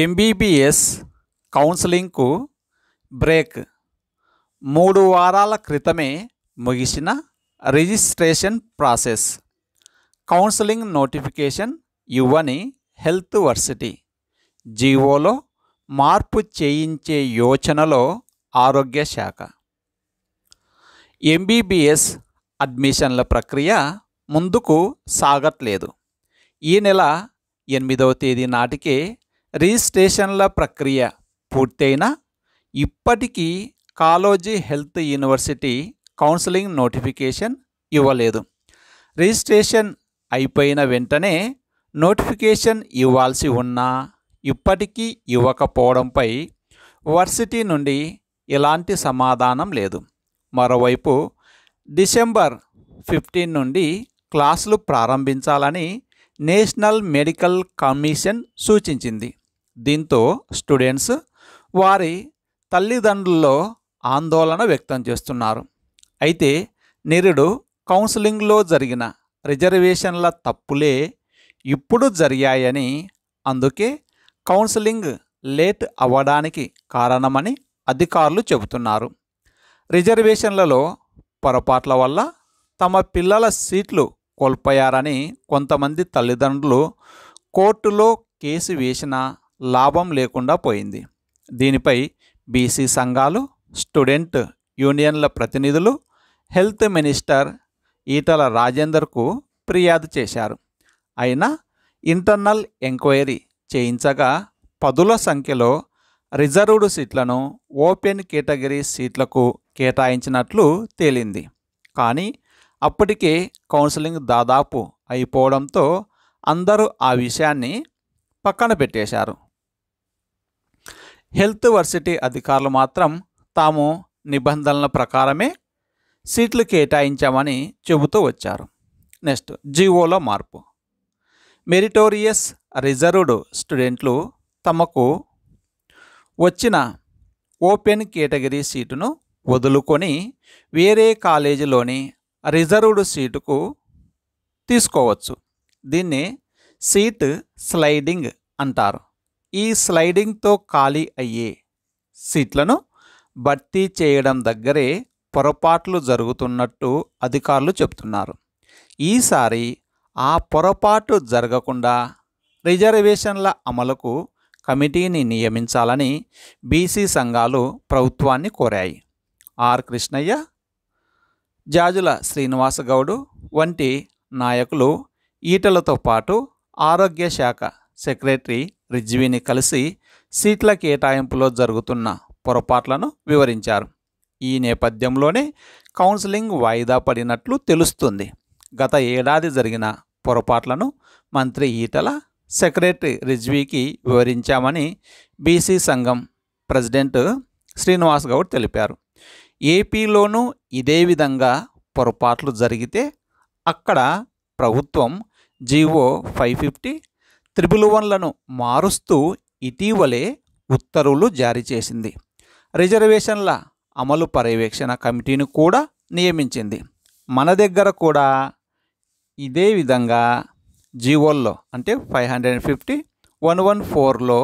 MBBS కౌన్సిలింగ్కు break మూడు వారాల క్రితమే ముగిసిన రిజిస్ట్రేషన్ ప్రాసెస్ కౌన్సిలింగ్ నోటిఫికేషన్ ఇవ్వని హెల్త్ వర్సిటీ జీవోలో మార్పు చేయించే యోచనలో ఆరోగ్య శాఖ ఎంబీబీఎస్ అడ్మిషన్ల ప్రక్రియ ముందుకు సాగట్లేదు ఈ నెల ఎనిమిదవ తేదీ నాటికే రిజిస్ట్రేషన్ల ప్రక్రియ పూర్తయిన ఇప్పటికీ Kaloji health university counselling notification ఇవ్వలేదు రిజిస్ట్రేషన్ అయిపోయిన వెంటనే నోటిఫికేషన్ ఇవ్వాల్సి ఉన్నా ఇప్పటికీ ఇవ్వకపోవడంపై వర్సిటీ నుండి ఎలాంటి సమాధానం లేదు మరోవైపు డిసెంబర్ ఫిఫ్టీన్ నుండి క్లాసులు ప్రారంభించాలని నేషనల్ మెడికల్ కమిషన్ సూచించింది దీంతో స్టూడెంట్స్ వారి తల్లిదండ్రుల్లో ఆందోళన వ్యక్తం చేస్తున్నారు అయితే నిరుడు కౌన్సిలింగ్లో జరిగిన రిజర్వేషన్ల తప్పులే ఇప్పుడు జరిగాయని అందుకే కౌన్సిలింగ్ లేట్ అవ్వడానికి కారణమని అధికారులు చెబుతున్నారు రిజర్వేషన్లలో పొరపాట్ల వల్ల తమ పిల్లల సీట్లు కోల్పోయారని కొంతమంది తల్లిదండ్రులు కోర్టులో కేసు వేసినా లాభం లేకుండా పోయింది దీనిపై బీసీ సంఘాలు స్టూడెంట్ యూనియన్ల ప్రతినిధులు హెల్త్ మినిస్టర్ ఈటల రాజేందర్కు ఫిర్యాదు చేశారు అయినా ఇంటర్నల్ ఎంక్వైరీ చేయించగా పదుల సంఖ్యలో రిజర్వ్డ్ సీట్లను ఓపెన్ కేటగిరీ సీట్లకు కేటాయించినట్లు తేలింది కానీ అప్పటికే కౌన్సిలింగ్ దాదాపు అయిపోవడంతో అందరూ ఆ విషయాన్ని పక్కన పెట్టేశారు హెల్త్ వర్సిటీ అధికారులు మాత్రం తాము నిబంధనల ప్రకారమే సీట్లు కేటాయించామని చెబుతూ వచ్చారు నెక్స్ట్ జీవోలో మార్పు మెరిటోరియస్ రిజర్వ్డ్ స్టూడెంట్లు తమకు వచ్చిన ఓపెన్ కేటగిరీ సీటును వదులుకొని వేరే కాలేజీలోని రిజర్వ్డ్ సీటుకు తీసుకోవచ్చు దీన్ని సీట్ స్లైడింగ్ అంటారు ఈ స్లైడింగ్తో ఖాళీ అయ్యే సీట్లను భర్తీ చేయడం దగ్గరే పొరపాట్లు జరుగుతున్నట్టు అధికారులు చెబుతున్నారు ఈసారి ఆ పొరపాటు జరగకుండా రిజర్వేషన్ల అమలుకు కమిటీని నియమించాలని బీసీ సంఘాలు ప్రభుత్వాన్ని కోరాయి ఆర్ కృష్ణయ్య జాజుల శ్రీనివాస గౌడు వంటి నాయకులు ఈటలతో పాటు ఆరోగ్య శాఖ సెక్రటరీ రిజ్వీని కలిసి సీట్ల కేటాయింపులో జరుగుతున్న పొరపాట్లను వివరించారు ఈ నేపథ్యంలోనే కౌన్సిలింగ్ వాయిదా పడినట్లు తెలుస్తుంది గత ఏడాది జరిగిన పొరపాట్లను మంత్రి ఈటల సెక్రటరీ రిజ్వీకి వివరించామని బీసీ సంఘం ప్రెసిడెంట్ శ్రీనివాస్ గౌడ్ తెలిపారు ఏపీలోనూ ఇదే విధంగా పొరపాట్లు జరిగితే అక్కడ ప్రభుత్వం జీవో ఫైవ్ ఫిఫ్టీ త్రిబుల్ వన్లను మారుస్తూ ఇటీవలే ఉత్తర్వులు జారీ చేసింది రిజర్వేషన్ల అమలు పర్యవేక్షణ కమిటీని కూడా నియమించింది మన దగ్గర కూడా ఇదే విధంగా జీవోల్లో అంటే five hundred and fifty one one ఫోర్లో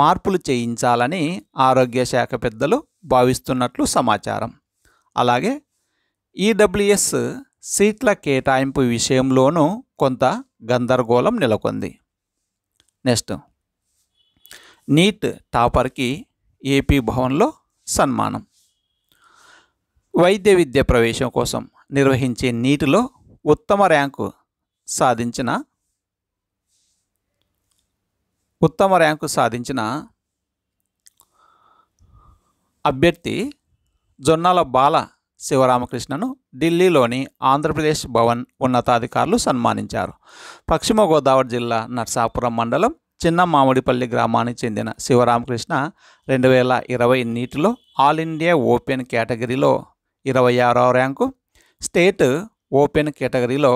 మార్పులు చేయించాలని ఆరోగ్య శాఖ పెద్దలు భావిస్తున్నట్లు సమాచారం అలాగే ఈడబ్ల్యూఎస్ సీట్ల కేటాయింపు విషయంలోనూ కొంత గందరగోళం నెలకొంది నెక్స్ట్ నీట్ టాపర్కి ఏపీ భవన్లో సన్మానం వైద్య విద్య ప్రవేశం కోసం నిర్వహించే నీటిలో ఉత్తమ ర్యాంకు సాధించిన ఉత్తమ ర్యాంకు సాధించిన అభ్యర్థి జొన్నాల బాల శివరామకృష్ణను ఢిల్లీలోని ఆంధ్రప్రదేశ్ భవన్ ఉన్నతాధికారులు సన్మానించారు పశ్చిమ గోదావరి జిల్లా నర్సాపురం మండలం చిన్న మామిడిపల్లి గ్రామానికి చెందిన శివరామకృష్ణ రెండు వేల ఇరవై నీటిలో ఆల్ ఇండియా ఓపెన్ కేటగిరీలో ఇరవై ఆరవ ర్యాంకు స్టేట్ ఓపెన్ కేటగిరీలో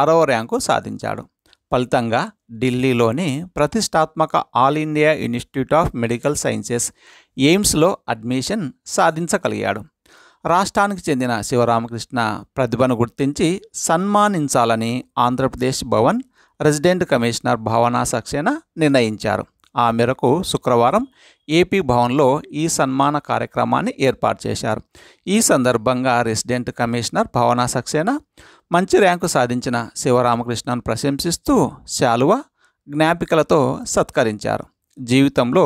ఆరవ ర్యాంకు సాధించాడు ఫలితంగా ఢిల్లీలోని ప్రతిష్టాత్మక all India Institute of Medical Sciences ఎయిమ్స్లో అడ్మిషన్ సాధించగలిగాడు రాష్ట్రానికి చెందిన శివరామకృష్ణ ప్రతిభను గుర్తించి సన్మానించాలని ఆంధ్రప్రదేశ్ భవన్ రెసిడెంట్ కమిషనర్ భావనా సక్సేనా నిర్ణయించారు ఆ మేరకు శుక్రవారం ఏపీ భవన్లో ఈ సన్మాన కార్యక్రమాన్ని ఏర్పాటు చేశారు ఈ సందర్భంగా రెసిడెంట్ కమిషనర్ భావనా సక్సేనా మంచి ర్యాంకు సాధించిన శివరామకృష్ణను ప్రశంసిస్తూ శాలువ జ్ఞాపికలతో సత్కరించారు జీవితంలో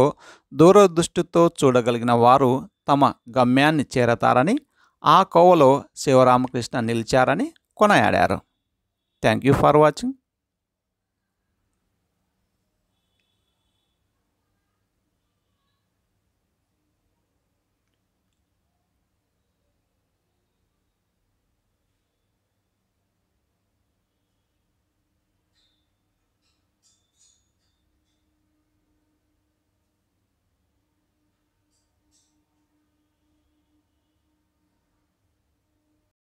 దూరదృష్టితో చూడగలిగిన వారు తమ గమ్యాన్ని చేరతారని ఆ కోవలో శివరామకృష్ణ నిలిచారని కొనయాడారు థ్యాంక్ యూ ఫర్ వాచింగ్